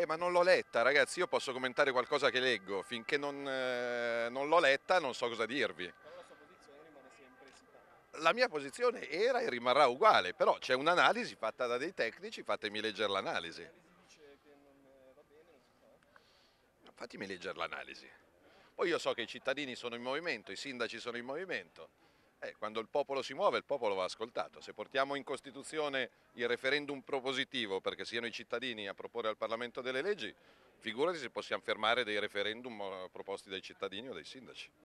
Eh, ma non l'ho letta, ragazzi, io posso commentare qualcosa che leggo, finché non, eh, non l'ho letta non so cosa dirvi. La mia posizione era e rimarrà uguale, però c'è un'analisi fatta da dei tecnici, fatemi leggere l'analisi. Fatemi leggere l'analisi. Poi io so che i cittadini sono in movimento, i sindaci sono in movimento. Eh, quando il popolo si muove il popolo va ascoltato. Se portiamo in Costituzione il referendum propositivo perché siano i cittadini a proporre al Parlamento delle leggi, figurati se possiamo fermare dei referendum eh, proposti dai cittadini o dai sindaci.